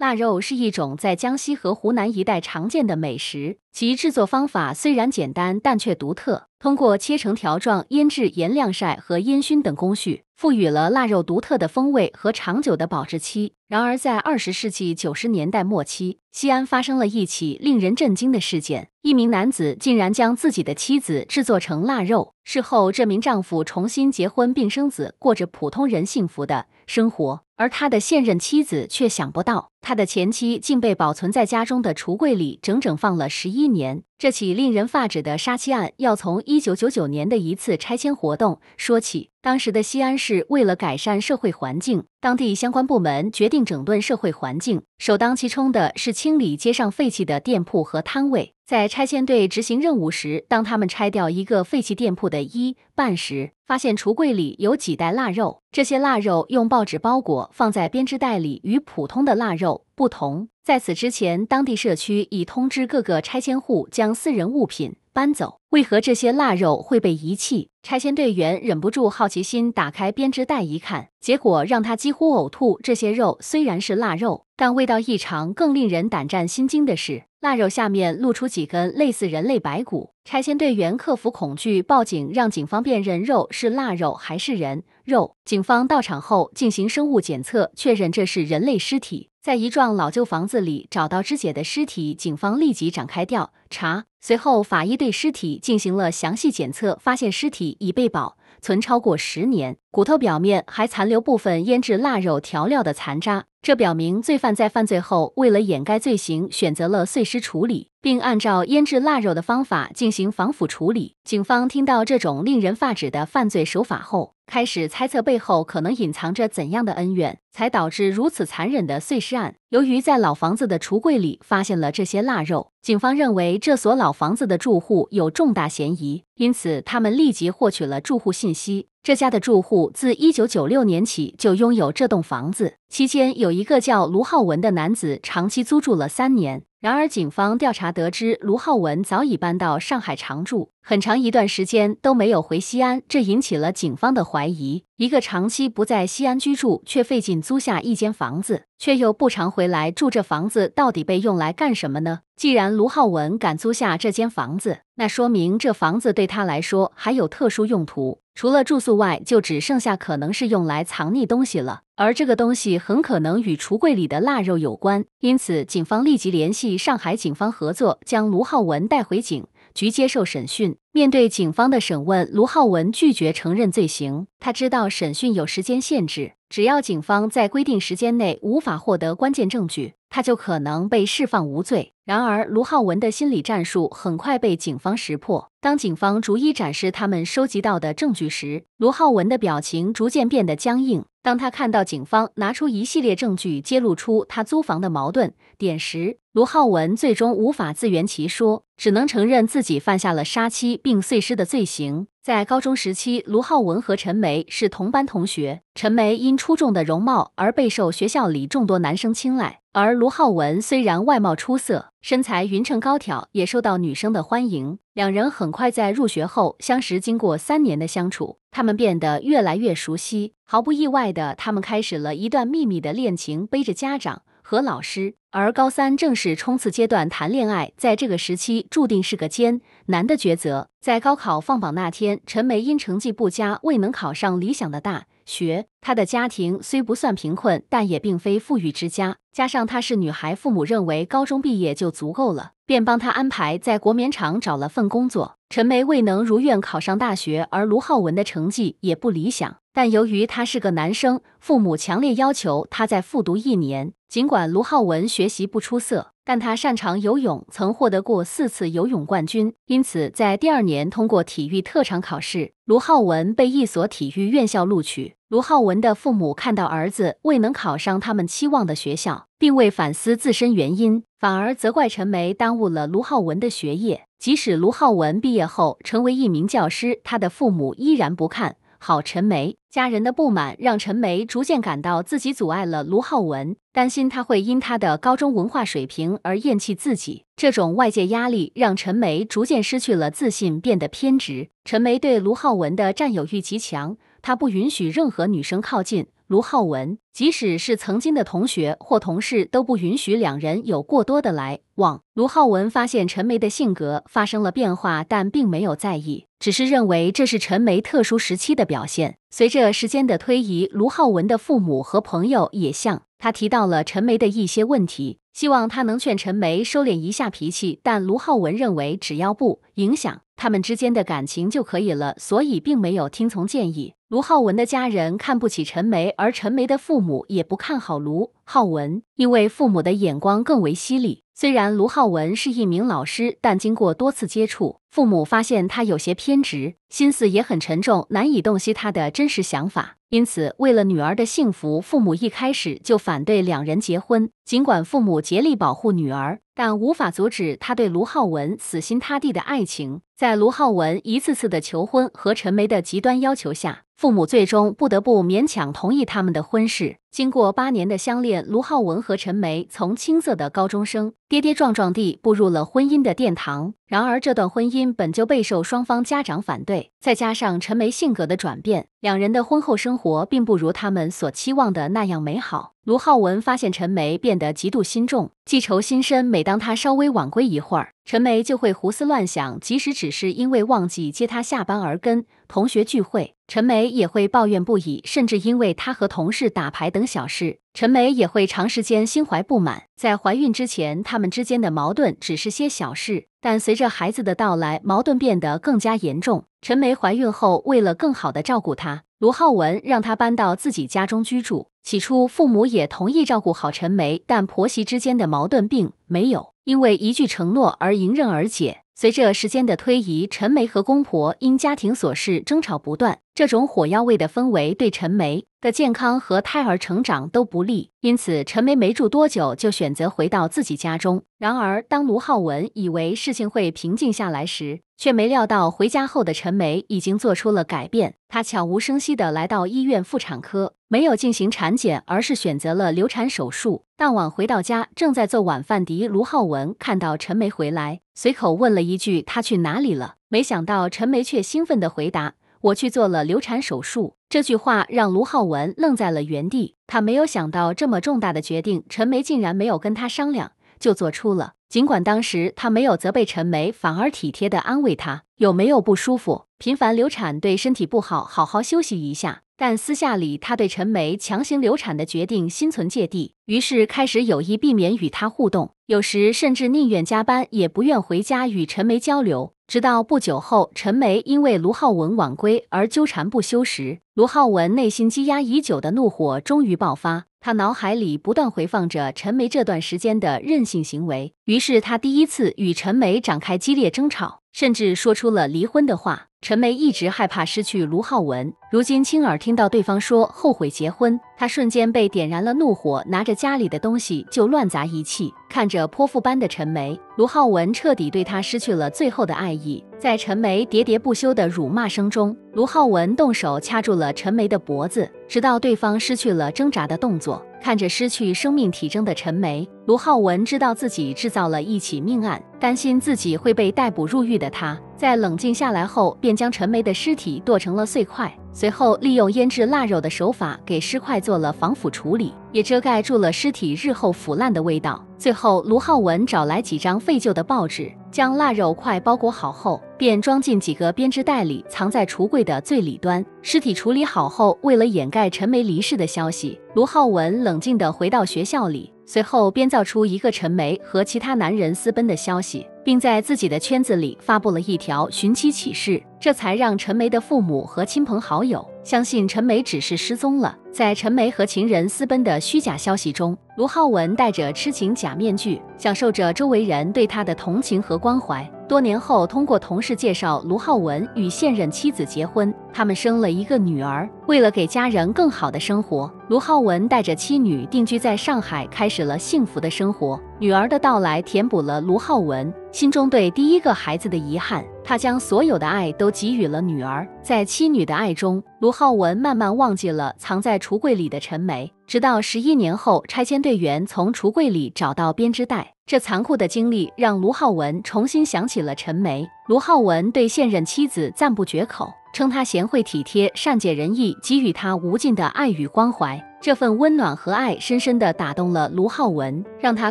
腊肉是一种在江西和湖南一带常见的美食，其制作方法虽然简单，但却独特。通过切成条状、腌制、盐晾晒和烟熏等工序，赋予了腊肉独特的风味和长久的保质期。然而，在二十世纪九十年代末期，西安发生了一起令人震惊的事件：一名男子竟然将自己的妻子制作成腊肉。事后，这名丈夫重新结婚并生子，过着普通人幸福的生活，而他的现任妻子却想不到。他的前妻竟被保存在家中的橱柜里，整整放了十一年。这起令人发指的杀妻案要从一九九九年的一次拆迁活动说起。当时的西安市为了改善社会环境，当地相关部门决定整顿社会环境，首当其冲的是清理街上废弃的店铺和摊位。在拆迁队执行任务时，当他们拆掉一个废弃店铺的一半时，发现橱柜里有几袋腊肉，这些腊肉用报纸包裹，放在编织袋里，与普通的腊肉。不同，在此之前，当地社区已通知各个拆迁户将私人物品搬走。为何这些腊肉会被遗弃？拆迁队员忍不住好奇心，打开编织袋一看，结果让他几乎呕吐。这些肉虽然是腊肉，但味道异常，更令人胆战心惊的是，腊肉下面露出几根类似人类白骨。拆迁队员克服恐惧，报警让警方辨认肉是腊肉还是人肉。警方到场后进行生物检测，确认这是人类尸体。在一幢老旧房子里找到肢解的尸体，警方立即展开调查。随后，法医对尸体进行了详细检测，发现尸体已被保存超过十年，骨头表面还残留部分腌制腊肉调料的残渣。这表明罪犯在犯罪后，为了掩盖罪行，选择了碎尸处理。并按照腌制腊肉的方法进行防腐处理。警方听到这种令人发指的犯罪手法后，开始猜测背后可能隐藏着怎样的恩怨，才导致如此残忍的碎尸案。由于在老房子的橱柜里发现了这些腊肉，警方认为这所老房子的住户有重大嫌疑，因此他们立即获取了住户信息。这家的住户自一九九六年起就拥有这栋房子，期间有一个叫卢浩文的男子长期租住了三年。然而，警方调查得知，卢浩文早已搬到上海常住，很长一段时间都没有回西安，这引起了警方的怀疑。一个长期不在西安居住，却费劲租下一间房子，却又不常回来住，这房子到底被用来干什么呢？既然卢浩文敢租下这间房子，那说明这房子对他来说还有特殊用途，除了住宿外，就只剩下可能是用来藏匿东西了。而这个东西很可能与橱柜里的腊肉有关，因此警方立即联系上海警方合作，将卢浩文带回警。局接受审讯，面对警方的审问，卢浩文拒绝承认罪行。他知道审讯有时间限制，只要警方在规定时间内无法获得关键证据，他就可能被释放无罪。然而，卢浩文的心理战术很快被警方识破。当警方逐一展示他们收集到的证据时，卢浩文的表情逐渐变得僵硬。当他看到警方拿出一系列证据，揭露出他租房的矛盾点时，卢浩文最终无法自圆其说。只能承认自己犯下了杀妻并碎尸的罪行。在高中时期，卢浩文和陈梅是同班同学。陈梅因出众的容貌而备受学校里众多男生青睐，而卢浩文虽然外貌出色，身材匀称高挑，也受到女生的欢迎。两人很快在入学后相识，经过三年的相处，他们变得越来越熟悉。毫不意外的，他们开始了一段秘密的恋情，背着家长。和老师，而高三正是冲刺阶段，谈恋爱在这个时期注定是个艰难的抉择。在高考放榜那天，陈梅因成绩不佳，未能考上理想的大学。她的家庭虽不算贫困，但也并非富裕之家。加上她是女孩，父母认为高中毕业就足够了，便帮她安排在国棉厂找了份工作。陈梅未能如愿考上大学，而卢浩文的成绩也不理想。但由于他是个男生，父母强烈要求他再复读一年。尽管卢浩文学习不出色，但他擅长游泳，曾获得过四次游泳冠军。因此，在第二年通过体育特长考试，卢浩文被一所体育院校录取。卢浩文的父母看到儿子未能考上他们期望的学校，并未反思自身原因，反而责怪陈梅耽误了卢浩文的学业。即使卢浩文毕业后成为一名教师，他的父母依然不看好陈梅。家人的不满让陈梅逐渐感到自己阻碍了卢浩文，担心他会因他的高中文化水平而厌弃自己。这种外界压力让陈梅逐渐失去了自信，变得偏执。陈梅对卢浩文的占有欲极强，她不允许任何女生靠近。卢浩文，即使是曾经的同学或同事，都不允许两人有过多的来往。卢浩文发现陈梅的性格发生了变化，但并没有在意，只是认为这是陈梅特殊时期的表现。随着时间的推移，卢浩文的父母和朋友也向他提到了陈梅的一些问题，希望他能劝陈梅收敛一下脾气。但卢浩文认为只要不影响他们之间的感情就可以了，所以并没有听从建议。卢浩文的家人看不起陈梅，而陈梅的父母也不看好卢。浩文因为父母的眼光更为犀利，虽然卢浩文是一名老师，但经过多次接触，父母发现他有些偏执，心思也很沉重，难以洞悉他的真实想法。因此，为了女儿的幸福，父母一开始就反对两人结婚。尽管父母竭力保护女儿，但无法阻止他对卢浩文死心塌地的爱情。在卢浩文一次次的求婚和陈梅的极端要求下，父母最终不得不勉强同意他们的婚事。经过八年的相恋，卢浩文和陈梅从青涩的高中生跌跌撞撞地步入了婚姻的殿堂。然而，这段婚姻本就备受双方家长反对，再加上陈梅性格的转变，两人的婚后生活并不如他们所期望的那样美好。卢浩文发现陈梅变得极度心重，记仇心深。每当他稍微晚归一会儿，陈梅就会胡思乱想，即使只是因为忘记接他下班而跟同学聚会。陈梅也会抱怨不已，甚至因为她和同事打牌等小事，陈梅也会长时间心怀不满。在怀孕之前，他们之间的矛盾只是些小事，但随着孩子的到来，矛盾变得更加严重。陈梅怀孕后，为了更好的照顾她，卢浩文让她搬到自己家中居住。起初，父母也同意照顾好陈梅，但婆媳之间的矛盾并没有因为一句承诺而迎刃而解。随着时间的推移，陈梅和公婆因家庭琐事争吵不断。这种火药味的氛围对陈梅。的健康和胎儿成长都不利，因此陈梅没住多久就选择回到自己家中。然而，当卢浩文以为事情会平静下来时，却没料到回家后的陈梅已经做出了改变。她悄无声息地来到医院妇产科，没有进行产检，而是选择了流产手术。当晚回到家，正在做晚饭的卢浩文看到陈梅回来，随口问了一句：“她去哪里了？”没想到陈梅却兴奋地回答。我去做了流产手术，这句话让卢浩文愣在了原地。他没有想到这么重大的决定，陈梅竟然没有跟他商量就做出了。尽管当时他没有责备陈梅，反而体贴地安慰她：“有没有不舒服？频繁流产对身体不好，好好休息一下。”但私下里，他对陈梅强行流产的决定心存芥蒂，于是开始有意避免与她互动，有时甚至宁愿加班也不愿回家与陈梅交流。直到不久后，陈梅因为卢浩文晚归而纠缠不休时，卢浩文内心积压已久的怒火终于爆发，他脑海里不断回放着陈梅这段时间的任性行为，于是他第一次与陈梅展开激烈争吵。甚至说出了离婚的话。陈梅一直害怕失去卢浩文，如今亲耳听到对方说后悔结婚，她瞬间被点燃了怒火，拿着家里的东西就乱砸一气。看着泼妇般的陈梅，卢浩文彻底对她失去了最后的爱意。在陈梅喋喋不休的辱骂声中，卢浩文动手掐住了陈梅的脖子，直到对方失去了挣扎的动作。看着失去生命体征的陈梅，卢浩文知道自己制造了一起命案，担心自己会被逮捕入狱的他，在冷静下来后，便将陈梅的尸体剁成了碎块，随后利用腌制腊肉的手法给尸块做了防腐处理，也遮盖住了尸体日后腐烂的味道。最后，卢浩文找来几张废旧的报纸。将腊肉块包裹好后，便装进几个编织袋里，藏在橱柜的最里端。尸体处理好后，为了掩盖陈梅离世的消息，卢浩文冷静的回到学校里，随后编造出一个陈梅和其他男人私奔的消息。并在自己的圈子里发布了一条寻妻启事，这才让陈梅的父母和亲朋好友相信陈梅只是失踪了。在陈梅和情人私奔的虚假消息中，卢浩文戴着痴情假面具，享受着周围人对他的同情和关怀。多年后，通过同事介绍，卢浩文与现任妻子结婚，他们生了一个女儿。为了给家人更好的生活，卢浩文带着妻女定居在上海，开始了幸福的生活。女儿的到来填补了卢浩文心中对第一个孩子的遗憾，他将所有的爱都给予了女儿。在妻女的爱中，卢浩文慢慢忘记了藏在橱柜里的陈梅。直到十一年后，拆迁队员从橱柜里找到编织袋。这残酷的经历让卢浩文重新想起了陈梅。卢浩文对现任妻子赞不绝口，称她贤惠体贴、善解人意，给予他无尽的爱与关怀。这份温暖和爱深深地打动了卢浩文，让他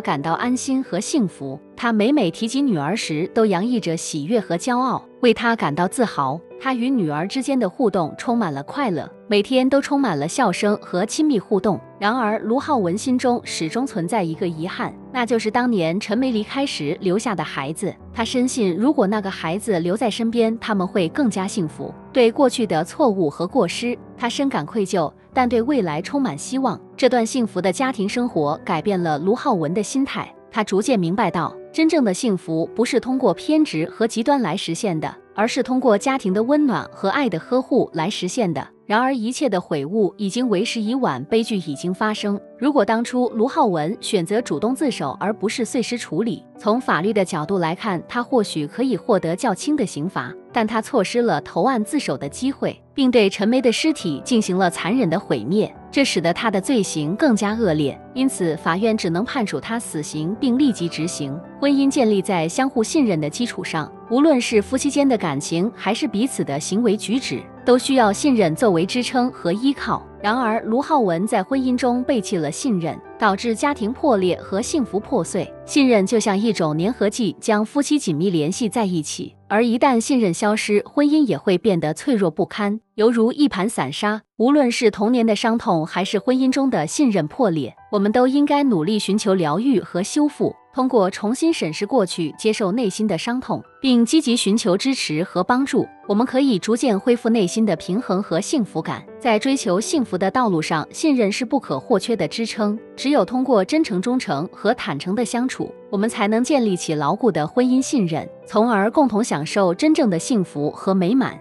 感到安心和幸福。他每每提及女儿时，都洋溢着喜悦和骄傲，为她感到自豪。他与女儿之间的互动充满了快乐，每天都充满了笑声和亲密互动。然而，卢浩文心中始终存在一个遗憾，那就是当年陈梅离开时留下的孩子。他深信，如果那个孩子留在身边，他们会更加幸福。对过去的错误和过失，他深感愧疚，但对未来充满希望。这段幸福的家庭生活改变了卢浩文的心态，他逐渐明白到，真正的幸福不是通过偏执和极端来实现的。而是通过家庭的温暖和爱的呵护来实现的。然而，一切的悔悟已经为时已晚，悲剧已经发生。如果当初卢浩文选择主动自首而不是碎尸处理，从法律的角度来看，他或许可以获得较轻的刑罚。但他错失了投案自首的机会，并对陈梅的尸体进行了残忍的毁灭，这使得他的罪行更加恶劣。因此，法院只能判处他死刑，并立即执行。婚姻建立在相互信任的基础上，无论是夫妻间的感情，还是彼此的行为举止，都需要信任作为支撑和依靠。然而，卢浩文在婚姻中背弃了信任。导致家庭破裂和幸福破碎。信任就像一种粘合剂，将夫妻紧密联系在一起。而一旦信任消失，婚姻也会变得脆弱不堪，犹如一盘散沙。无论是童年的伤痛，还是婚姻中的信任破裂，我们都应该努力寻求疗愈和修复。通过重新审视过去，接受内心的伤痛，并积极寻求支持和帮助，我们可以逐渐恢复内心的平衡和幸福感。在追求幸福的道路上，信任是不可或缺的支撑。只。只有通过真诚、忠诚和坦诚的相处，我们才能建立起牢固的婚姻信任，从而共同享受真正的幸福和美满。